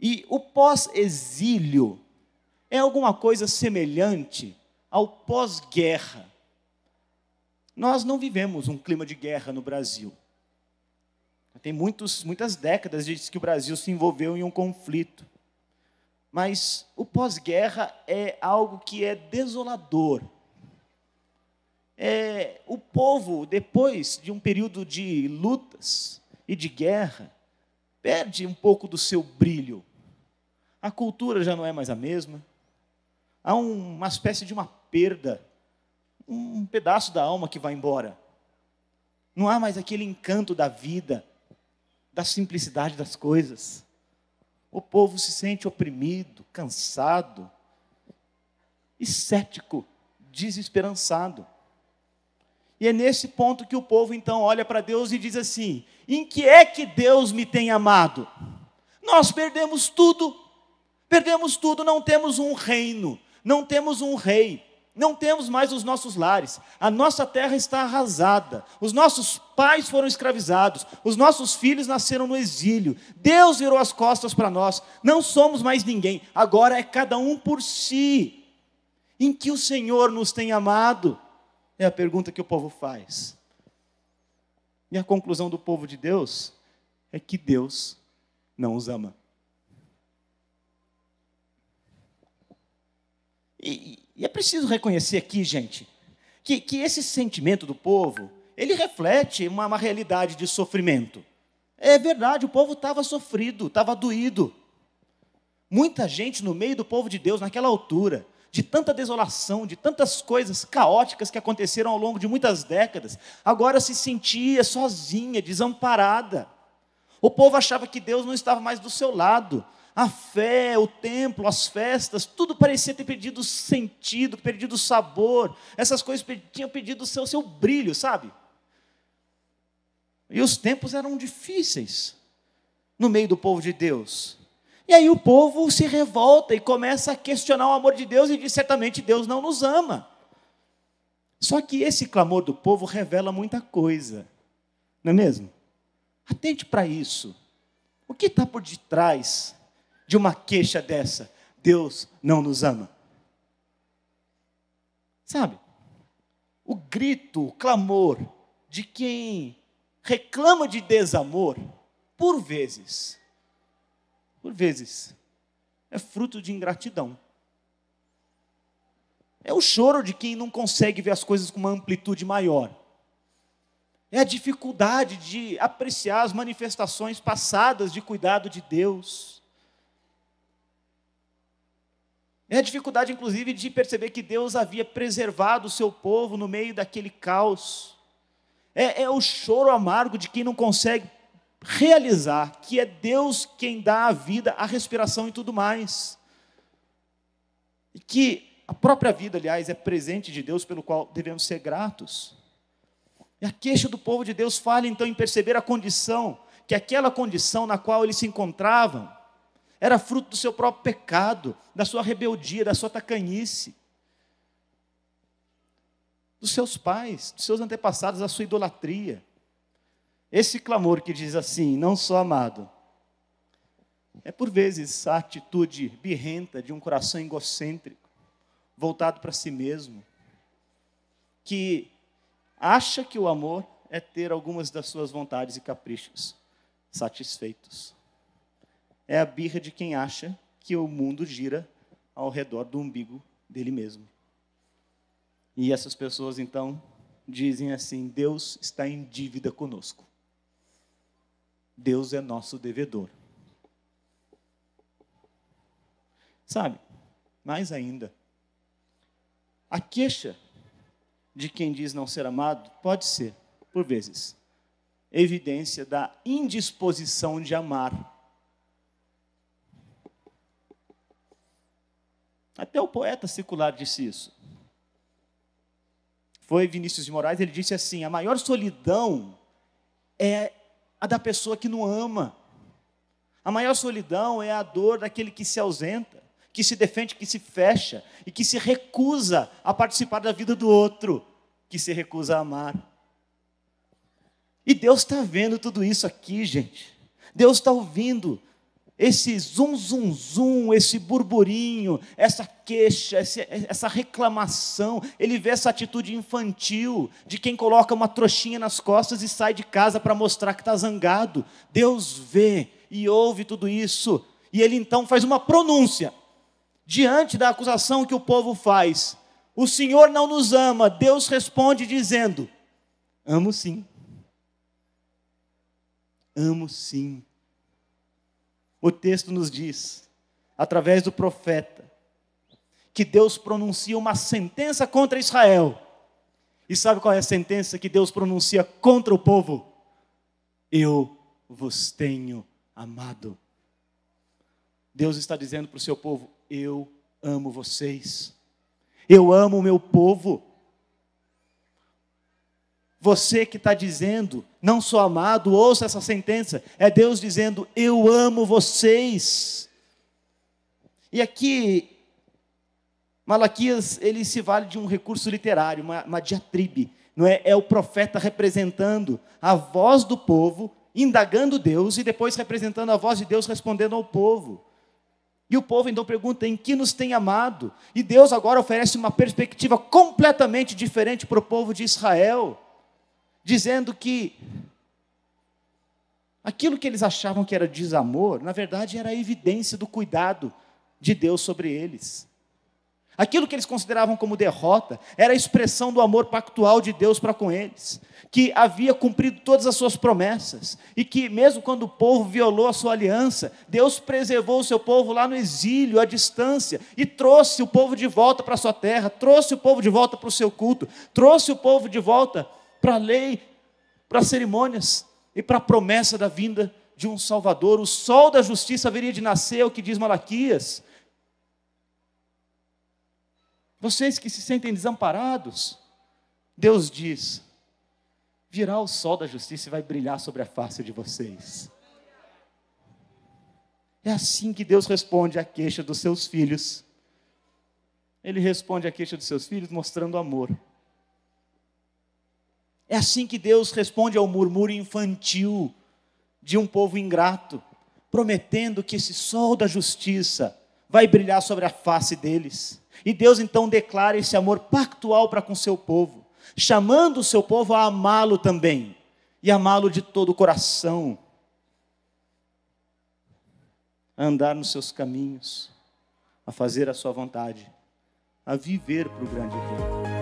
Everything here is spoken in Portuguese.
E o pós-exílio é alguma coisa semelhante ao pós-guerra. Nós não vivemos um clima de guerra no Brasil. Tem muitos, muitas décadas desde que o Brasil se envolveu em um conflito. Mas o pós-guerra é algo que é desolador. É, o povo, depois de um período de lutas e de guerra, perde um pouco do seu brilho. A cultura já não é mais a mesma. Há uma espécie de uma perda, um pedaço da alma que vai embora. Não há mais aquele encanto da vida, da simplicidade das coisas. O povo se sente oprimido, cansado, e cético, desesperançado. E é nesse ponto que o povo então olha para Deus e diz assim: em que é que Deus me tem amado? Nós perdemos tudo, perdemos tudo, não temos um reino, não temos um rei, não temos mais os nossos lares, a nossa terra está arrasada, os nossos pais foram escravizados, os nossos filhos nasceram no exílio, Deus virou as costas para nós, não somos mais ninguém, agora é cada um por si. Em que o Senhor nos tem amado? É a pergunta que o povo faz. E a conclusão do povo de Deus é que Deus não os ama. E, e é preciso reconhecer aqui, gente, que, que esse sentimento do povo, ele reflete uma, uma realidade de sofrimento. É verdade, o povo estava sofrido, estava doído. Muita gente no meio do povo de Deus, naquela altura, de tanta desolação, de tantas coisas caóticas que aconteceram ao longo de muitas décadas, agora se sentia sozinha, desamparada. O povo achava que Deus não estava mais do seu lado. A fé, o templo, as festas, tudo parecia ter perdido sentido, perdido sabor. Essas coisas tinham perdido o seu, seu brilho, sabe? E os tempos eram difíceis no meio do povo de Deus. E aí o povo se revolta e começa a questionar o amor de Deus e diz: certamente Deus não nos ama. Só que esse clamor do povo revela muita coisa, não é mesmo? Atente para isso. O que está por detrás de uma queixa dessa? Deus não nos ama. Sabe? O grito, o clamor de quem reclama de desamor, por vezes, por vezes, é fruto de ingratidão. É o choro de quem não consegue ver as coisas com uma amplitude maior. É a dificuldade de apreciar as manifestações passadas de cuidado de Deus. É a dificuldade, inclusive, de perceber que Deus havia preservado o seu povo no meio daquele caos. É, é o choro amargo de quem não consegue realizar que é Deus quem dá a vida, a respiração e tudo mais. E que a própria vida, aliás, é presente de Deus pelo qual devemos ser gratos. E a queixa do povo de Deus falha então em perceber a condição, que aquela condição na qual eles se encontravam era fruto do seu próprio pecado, da sua rebeldia, da sua tacanhice, dos seus pais, dos seus antepassados, da sua idolatria esse clamor que diz assim: Não sou amado, é por vezes a atitude birrenta de um coração egocêntrico, voltado para si mesmo, que acha que o amor é ter algumas das suas vontades e caprichos satisfeitos. É a birra de quem acha que o mundo gira ao redor do umbigo dele mesmo. E essas pessoas então dizem assim: Deus está em dívida conosco. Deus é nosso devedor. Sabe, mais ainda, a queixa de quem diz não ser amado pode ser, por vezes, evidência da indisposição de amar. Até o poeta secular disse isso. Foi Vinícius de Moraes, ele disse assim: a maior solidão é a da pessoa que não ama. A maior solidão é a dor daquele que se ausenta, que se defende, que se fecha e que se recusa a participar da vida do outro, que se recusa a amar. E Deus está vendo tudo isso aqui, gente. Deus está ouvindo esse zum, zum, zum, esse burburinho, essa queixa, essa reclamação. Ele vê essa atitude infantil de quem coloca uma trouxinha nas costas e sai de casa para mostrar que está zangado. Deus vê e ouve tudo isso. E ele então faz uma pronúncia diante da acusação que o povo faz. O Senhor não nos ama. Deus responde dizendo: Amo sim. Amo sim o texto nos diz, através do profeta, que Deus pronuncia uma sentença contra Israel. E sabe qual é a sentença que Deus pronuncia contra o povo? Eu vos tenho amado. Deus está dizendo para o seu povo: Eu amo vocês, eu amo o meu povo. Você que está dizendo, não sou amado, ouça essa sentença. É Deus dizendo, eu amo vocês. E aqui, Malaquias, ele se vale de um recurso literário, uma, uma diatribe. Não é? é o profeta representando a voz do povo, indagando Deus, e depois representando a voz de Deus respondendo ao povo. E o povo então pergunta: em que nos tem amado? E Deus agora oferece uma perspectiva completamente diferente para o povo de Israel dizendo que aquilo que eles achavam que era desamor, na verdade era a evidência do cuidado de Deus sobre eles. Aquilo que eles consideravam como derrota era a expressão do amor pactual de Deus para com eles, que havia cumprido todas as suas promessas e que, mesmo quando o povo violou a sua aliança, Deus preservou o seu povo lá no exílio, à distância, e trouxe o povo de volta para a sua terra, trouxe o povo de volta para o seu culto, trouxe o povo de volta para a lei, para as cerimônias e para a promessa da vinda de um Salvador. O sol da justiça haveria de nascer, é o que diz Malaquias. Vocês que se sentem desamparados, Deus diz: virá o sol da justiça e vai brilhar sobre a face de vocês. É assim que Deus responde à queixa dos seus filhos. Ele responde à queixa dos seus filhos mostrando amor. É assim que Deus responde ao murmúrio infantil de um povo ingrato, prometendo que esse sol da justiça vai brilhar sobre a face deles. E Deus então declara esse amor pactual para com seu povo, chamando o seu povo a amá-lo também e amá-lo de todo o coração, a andar nos seus caminhos, a fazer a sua vontade, a viver para o grande reino.